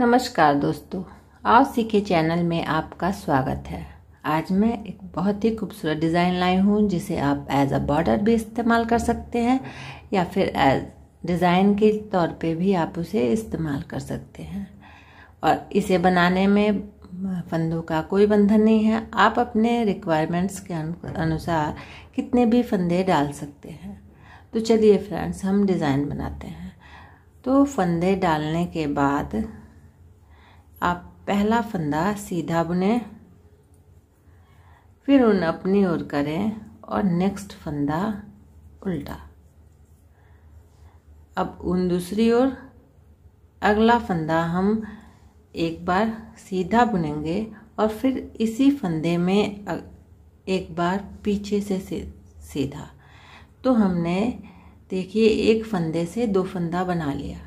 नमस्कार दोस्तों आप सीखे चैनल में आपका स्वागत है आज मैं एक बहुत ही खूबसूरत डिज़ाइन लाई हूँ जिसे आप एज अ बॉर्डर भी इस्तेमाल कर सकते हैं या फिर एज डिज़ाइन के तौर पे भी आप उसे इस्तेमाल कर सकते हैं और इसे बनाने में फंदों का कोई बंधन नहीं है आप अपने रिक्वायरमेंट्स के अनुसार कितने भी फंदे डाल सकते हैं तो चलिए फ्रेंड्स हम डिज़ाइन बनाते हैं तो फंदे डालने के बाद आप पहला फंदा सीधा बुने फिर उन अपनी ओर करें और नेक्स्ट फंदा उल्टा अब उन दूसरी ओर अगला फंदा हम एक बार सीधा बुनेंगे और फिर इसी फंदे में एक बार पीछे से सीधा तो हमने देखिए एक फंदे से दो फंदा बना लिया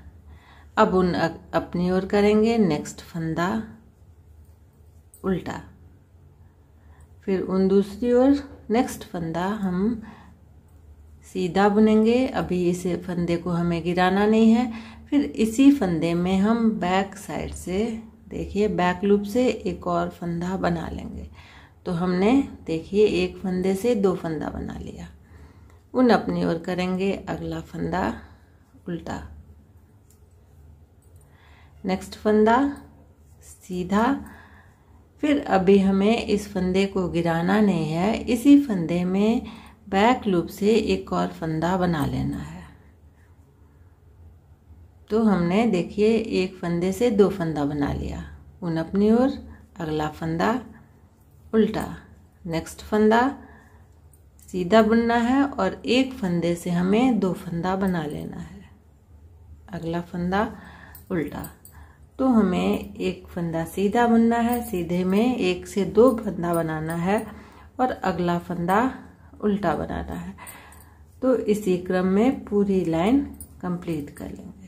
अब उन अपनी ओर करेंगे नेक्स्ट फंदा उल्टा फिर उन दूसरी ओर नेक्स्ट फंदा हम सीधा बुनेंगे अभी इस फंदे को हमें गिराना नहीं है फिर इसी फंदे में हम बैक साइड से देखिए बैक लूप से एक और फंदा बना लेंगे तो हमने देखिए एक फंदे से दो फंदा बना लिया उन अपनी ओर करेंगे अगला फंदा उल्टा नेक्स्ट फंदा सीधा फिर अभी हमें इस फंदे को गिराना नहीं है इसी फंदे में बैक लूप से एक और फंदा बना लेना है तो हमने देखिए एक फंदे से दो फंदा बना लिया उन अपनी ओर अगला फंदा उल्टा नेक्स्ट फंदा सीधा बुनना है और एक फंदे से हमें दो फंदा बना लेना है अगला फंदा उल्टा तो हमें एक फंदा सीधा बनना है सीधे में एक से दो फंदा बनाना है और अगला फंदा उल्टा बनाना है तो इसी क्रम में पूरी लाइन कंप्लीट कर लेंगे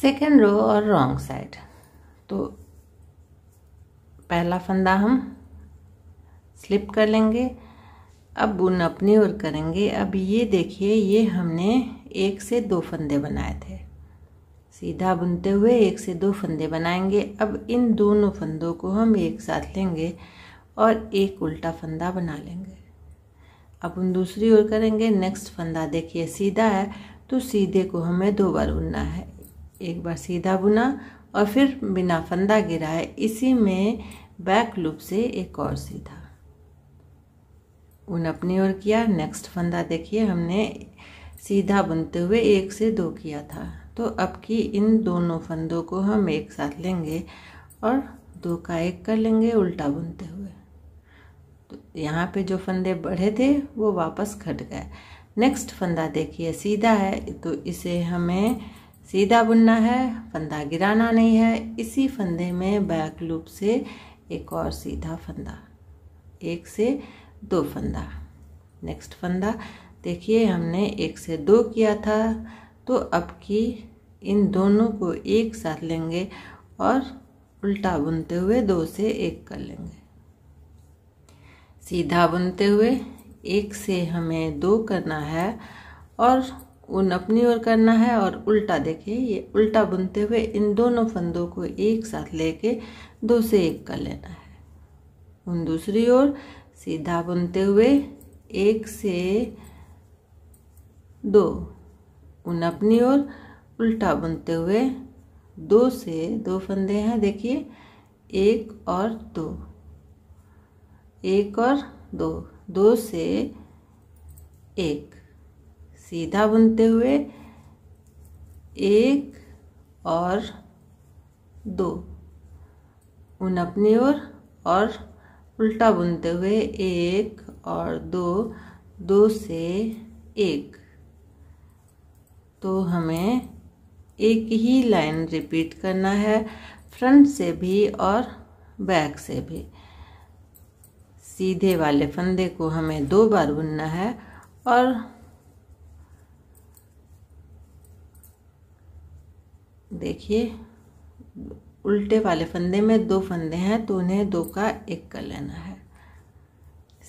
सेकेंड रो और रॉन्ग साइड तो पहला फंदा हम स्लिप कर लेंगे अब बुन अपनी ओर करेंगे अब ये देखिए ये हमने एक से दो फंदे बनाए थे सीधा बुनते हुए एक से दो फंदे बनाएंगे अब इन दोनों फंदों को हम एक साथ लेंगे और एक उल्टा फंदा बना लेंगे अब उन दूसरी ओर करेंगे नेक्स्ट फंदा देखिए सीधा है तो सीधे को हमें दो बार बुनना है एक बार सीधा बुना और फिर बिना फंदा गिराए इसी में बैक लूप से एक और सीधा उन अपनी ओर किया नेक्स्ट फंदा देखिए हमने सीधा बुनते हुए एक से दो किया था तो अब की इन दोनों फंदों को हम एक साथ लेंगे और दो का एक कर लेंगे उल्टा बुनते हुए तो यहाँ पे जो फंदे बढ़े थे वो वापस घट गए नेक्स्ट फंदा देखिए सीधा है तो इसे हमें सीधा बुनना है फंदा गिराना नहीं है इसी फंदे में बैक लूप से एक और सीधा फंदा एक से दो फंदा नेक्स्ट फंदा देखिए हमने एक से दो किया था तो अब की इन दोनों को एक साथ लेंगे और उल्टा बुनते हुए दो से एक कर लेंगे सीधा बुनते हुए एक से हमें दो करना है और ऊन अपनी ओर करना है और उल्टा देखिए ये उल्टा बुनते हुए इन दोनों फंदों को एक साथ लेके दो से एक कर लेना है ऊन दूसरी ओर सीधा बुनते हुए एक से दो ऊन अपनी ओर उल्टा बुनते हुए दो से दो फंदे हैं देखिए एक और दो एक और दो दो से एक सीधा बुनते हुए एक और दो उन अपनी ओर और उल्टा बुनते हुए एक और दो दो से एक तो हमें एक ही लाइन रिपीट करना है फ्रंट से भी और बैक से भी सीधे वाले फंदे को हमें दो बार बुनना है और देखिए उल्टे वाले फंदे में दो फंदे हैं तो उन्हें दो का एक कर लेना है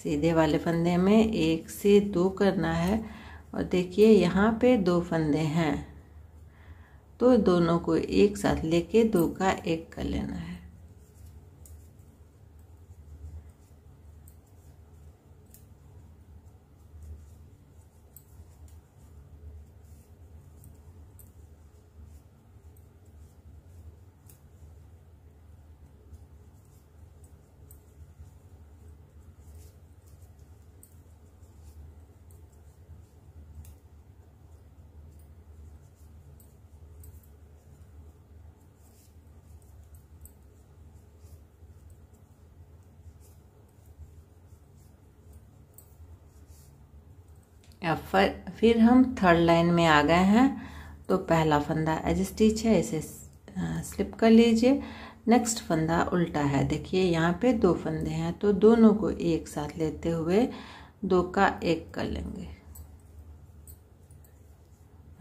सीधे वाले फंदे में एक से दो करना है और देखिए यहाँ पे दो फंदे हैं तो दोनों को एक साथ लेके दो का एक कर लेना है या फिर फिर हम थर्ड लाइन में आ गए हैं तो पहला फंदा एज स्टिच है इसे स्लिप कर लीजिए नेक्स्ट फंदा उल्टा है देखिए यहाँ पे दो फंदे हैं तो दोनों को एक साथ लेते हुए दो का एक कर लेंगे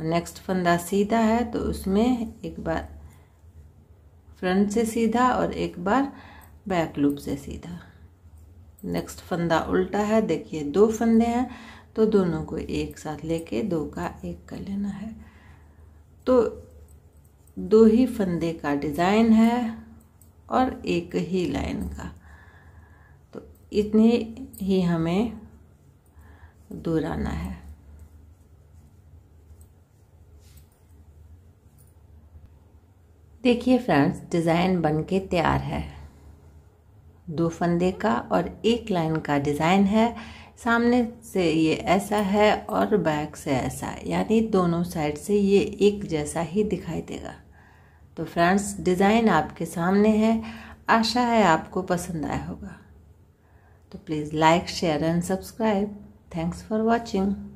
नेक्स्ट फंदा सीधा है तो उसमें एक बार फ्रंट से सीधा और एक बार बैक लूप से सीधा नेक्स्ट फंदा उल्टा है देखिए दो फंदे हैं तो दोनों को एक साथ लेके दो का एक कर लेना है तो दो ही फंदे का डिज़ाइन है और एक ही लाइन का तो इतने ही हमें दोहराना है देखिए फ्रेंड्स डिज़ाइन बनके तैयार है दो फंदे का और एक लाइन का डिज़ाइन है सामने से ये ऐसा है और बैक से ऐसा यानी दोनों साइड से ये एक जैसा ही दिखाई देगा तो फ्रेंड्स डिज़ाइन आपके सामने है आशा है आपको पसंद आया होगा तो please like share and subscribe thanks for watching